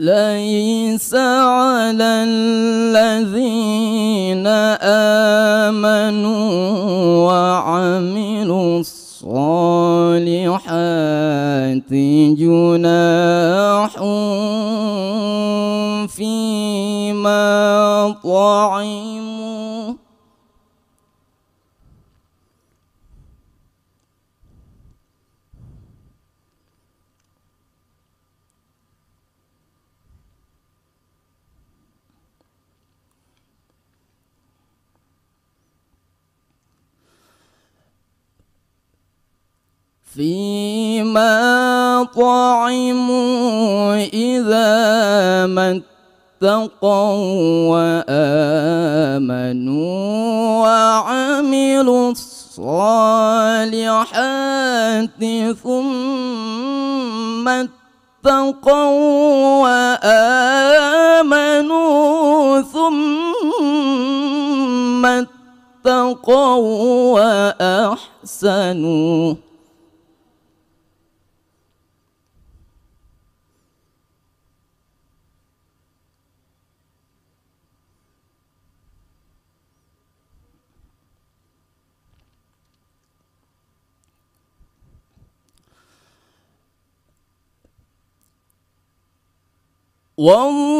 ليس على الذين آمنوا وعملوا الصالحات جناح فيما طعموا فيما طعموا إذا ما اتقوا وآمنوا وعملوا الصالحات ثم اتقوا وآمنوا ثم اتقوا وأحسنوا 王。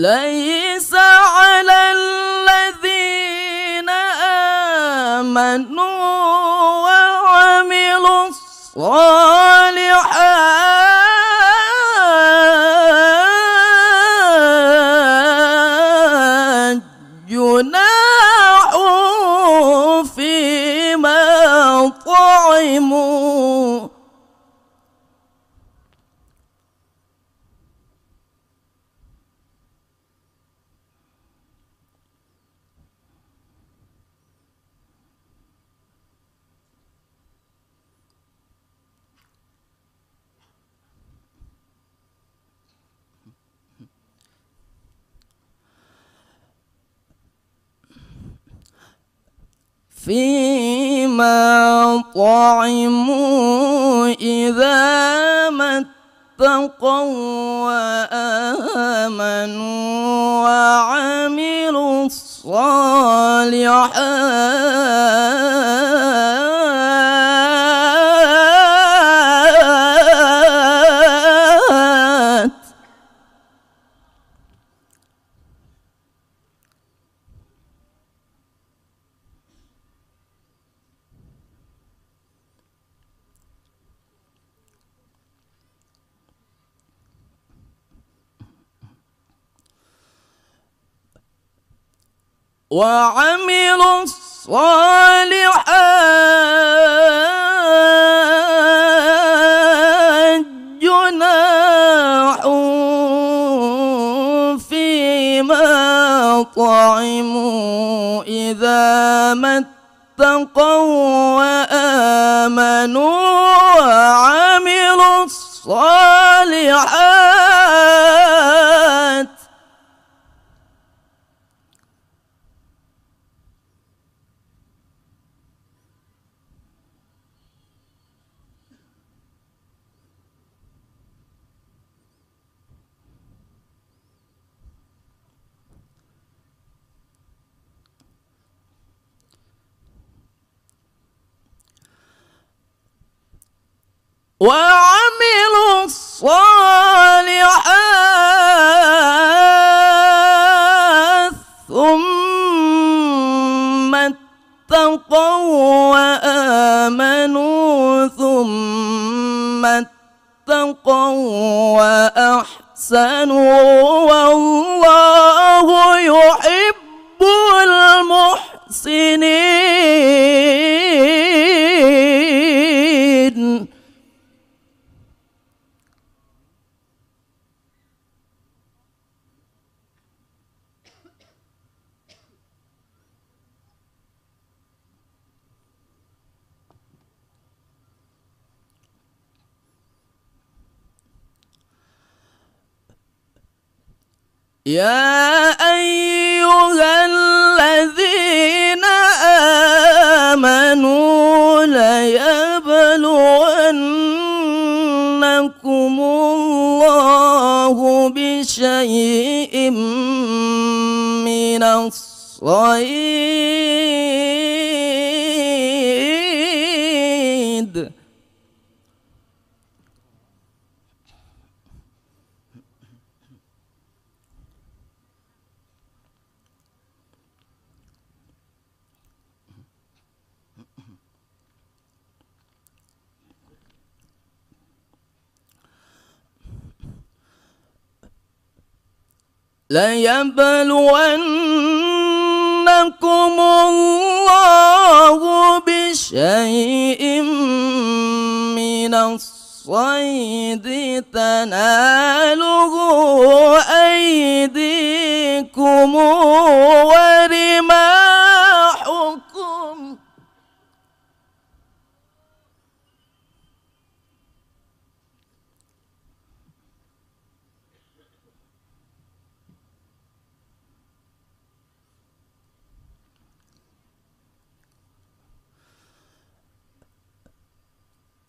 泪已洒。فيما طعموا إذا ما اتقوا وآمنوا وعملوا الصالحات وعملوا الصالحات جناح فيما طعموا إذا ما اتقوا وآمنوا وعملوا الصالحات وعملوا الصالحات ثم اتقوا وآمنوا ثم اتقوا وأحسنوا والله يحب المحسنين يا أيها الذين آمنوا ليبلونكم الله بشيء من الصيد ليبلونكم الله بشيء من الصيد تناله أيديكم ورماكم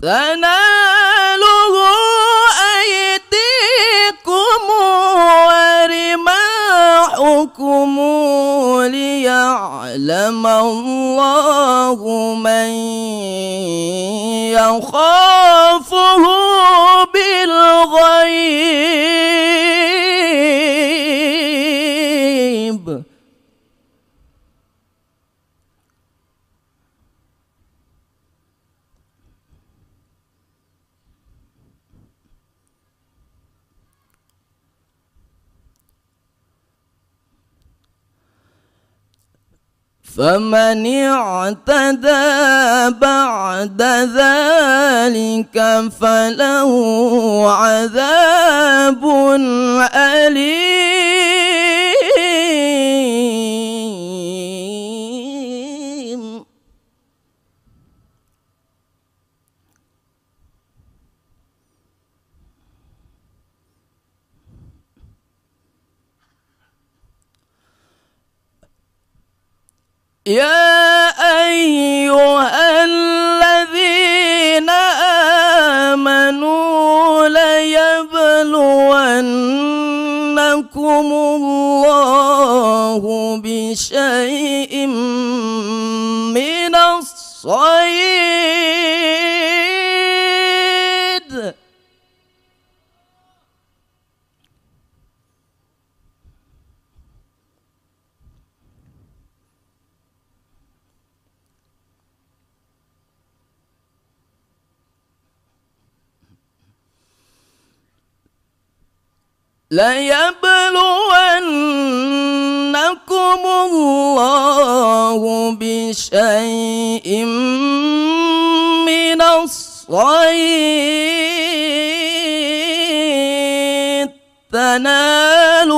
تناله أيديكم ورماحكم ليعلم الله من يخافه بالغيب فمن اعتدى بعد ذلك فله عذاب أليم يا أيها الذين آمنوا ليبلونكم الله بشيء من الصيد ليبلونكم الله بشيء من الصيد تناله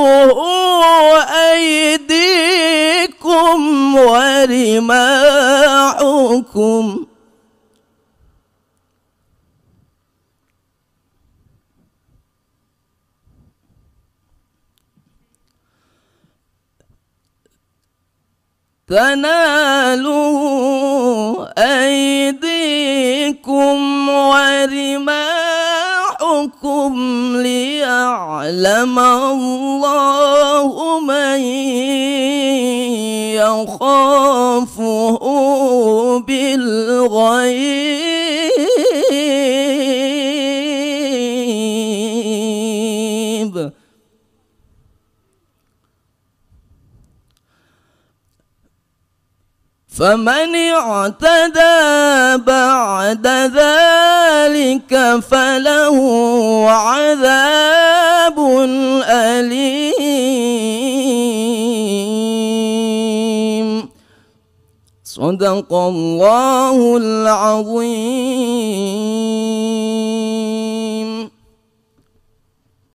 أيديكم ورماحكم تنالوا أيديكم ورماحكم ليعلم الله من يخافه بالغيب فمن اعتدى بعد ذلك فله عذاب أليم صدق الله العظيم